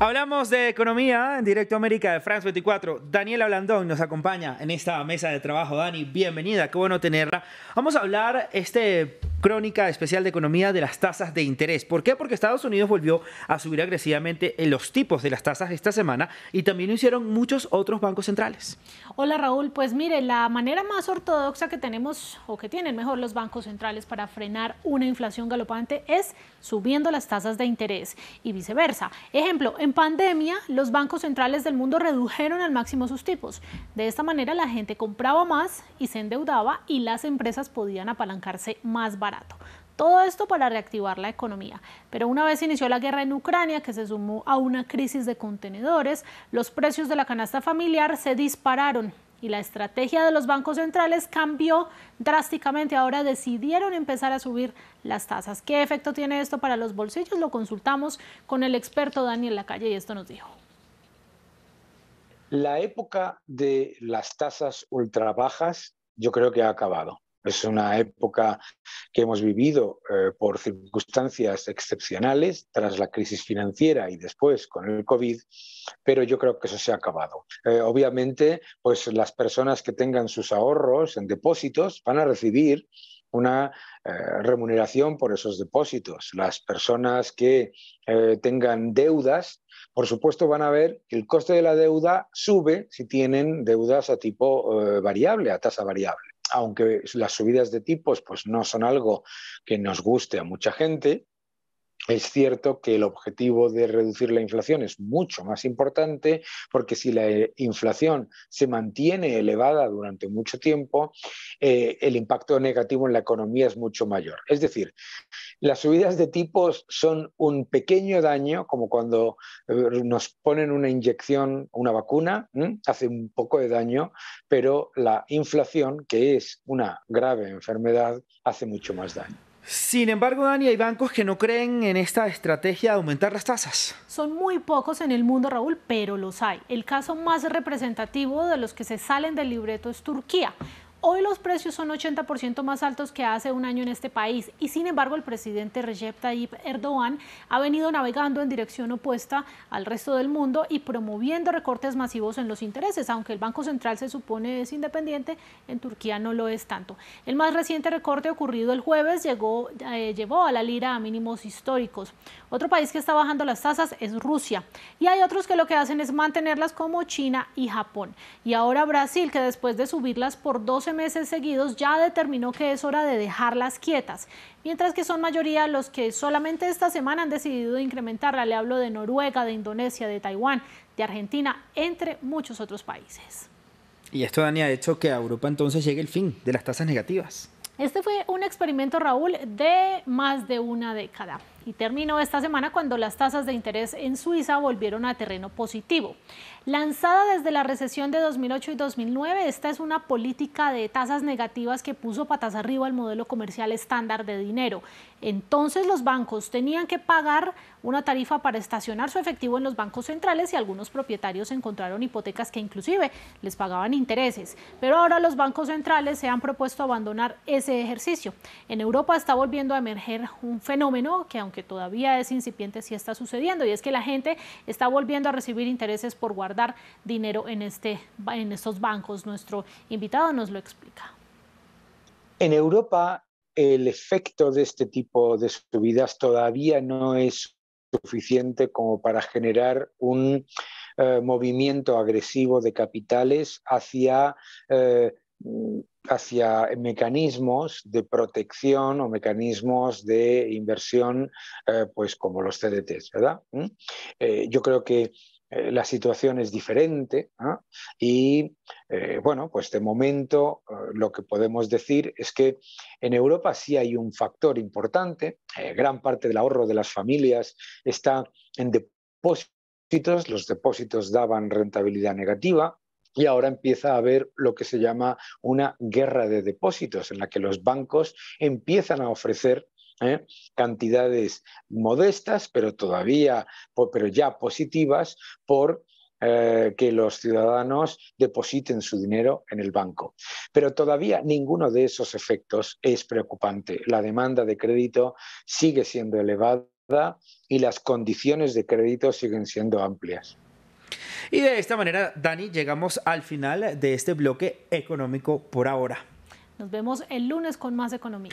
Hablamos de economía en Directo América de France 24. Daniela Blandón nos acompaña en esta mesa de trabajo. Dani, bienvenida, qué bueno tenerla. Vamos a hablar este crónica especial de economía de las tasas de interés. ¿Por qué? Porque Estados Unidos volvió a subir agresivamente los tipos de las tasas esta semana y también lo hicieron muchos otros bancos centrales. Hola Raúl, pues mire, la manera más ortodoxa que tenemos o que tienen mejor los bancos centrales para frenar una inflación galopante es subiendo las tasas de interés y viceversa. Ejemplo, en pandemia los bancos centrales del mundo redujeron al máximo sus tipos. De esta manera la gente compraba más y se endeudaba y las empresas podían apalancarse más barato. Todo esto para reactivar la economía. Pero una vez inició la guerra en Ucrania, que se sumó a una crisis de contenedores, los precios de la canasta familiar se dispararon y la estrategia de los bancos centrales cambió drásticamente. Ahora decidieron empezar a subir las tasas. ¿Qué efecto tiene esto para los bolsillos? Lo consultamos con el experto Daniel Lacalle y esto nos dijo. La época de las tasas ultra bajas yo creo que ha acabado. Es una época que hemos vivido eh, por circunstancias excepcionales tras la crisis financiera y después con el COVID, pero yo creo que eso se ha acabado. Eh, obviamente, pues las personas que tengan sus ahorros en depósitos van a recibir una eh, remuneración por esos depósitos. Las personas que tengan deudas, por supuesto, van a ver que el coste de la deuda sube si tienen deudas a tipo variable, a tasa variable aunque las subidas de tipos pues no son algo que nos guste a mucha gente, es cierto que el objetivo de reducir la inflación es mucho más importante porque si la eh, inflación se mantiene elevada durante mucho tiempo, eh, el impacto negativo en la economía es mucho mayor. Es decir, las subidas de tipos son un pequeño daño, como cuando eh, nos ponen una inyección, una vacuna, hace un poco de daño, pero la inflación, que es una grave enfermedad, hace mucho más daño. Sin embargo, Dani, hay bancos que no creen en esta estrategia de aumentar las tasas. Son muy pocos en el mundo, Raúl, pero los hay. El caso más representativo de los que se salen del libreto es Turquía. Hoy los precios son 80% más altos que hace un año en este país y sin embargo el presidente Recep Tayyip Erdogan ha venido navegando en dirección opuesta al resto del mundo y promoviendo recortes masivos en los intereses, aunque el Banco Central se supone es independiente, en Turquía no lo es tanto. El más reciente recorte ocurrido el jueves llegó, eh, llevó a la lira a mínimos históricos. Otro país que está bajando las tasas es Rusia y hay otros que lo que hacen es mantenerlas como China y Japón. Y ahora Brasil, que después de subirlas por 12 meses seguidos ya determinó que es hora de dejarlas quietas, mientras que son mayoría los que solamente esta semana han decidido incrementarla. Le hablo de Noruega, de Indonesia, de Taiwán, de Argentina, entre muchos otros países. Y esto, Dani, ha hecho que a Europa entonces llegue el fin de las tasas negativas. Este fue un experimento, Raúl, de más de una década y terminó esta semana cuando las tasas de interés en Suiza volvieron a terreno positivo. Lanzada desde la recesión de 2008 y 2009, esta es una política de tasas negativas que puso patas arriba el modelo comercial estándar de dinero. Entonces los bancos tenían que pagar una tarifa para estacionar su efectivo en los bancos centrales y algunos propietarios encontraron hipotecas que inclusive les pagaban intereses. Pero ahora los bancos centrales se han propuesto abandonar ese ejercicio. En Europa está volviendo a emerger un fenómeno que aunque que todavía es incipiente, si está sucediendo y es que la gente está volviendo a recibir intereses por guardar dinero en, este, en estos bancos. Nuestro invitado nos lo explica. En Europa, el efecto de este tipo de subidas todavía no es suficiente como para generar un eh, movimiento agresivo de capitales hacia eh, hacia mecanismos de protección o mecanismos de inversión, eh, pues como los CDTs, ¿verdad? ¿Mm? Eh, yo creo que eh, la situación es diferente y, bueno, pues de momento lo que podemos decir es que en Europa sí hay un factor importante, gran parte del ahorro de las familias está en depósitos los depósitos daban rentabilidad negativa, y ahora empieza a haber lo que se llama una guerra de depósitos, en la que los bancos empiezan a ofrecer ¿eh? cantidades modestas, pero todavía, pero ya positivas, por eh, que los ciudadanos depositen su dinero en el banco. Pero todavía ninguno de esos efectos es preocupante. La demanda de crédito sigue siendo elevada y las condiciones de crédito siguen siendo amplias. Y de esta manera, Dani, llegamos al final de este bloque económico por ahora. Nos vemos el lunes con más economía.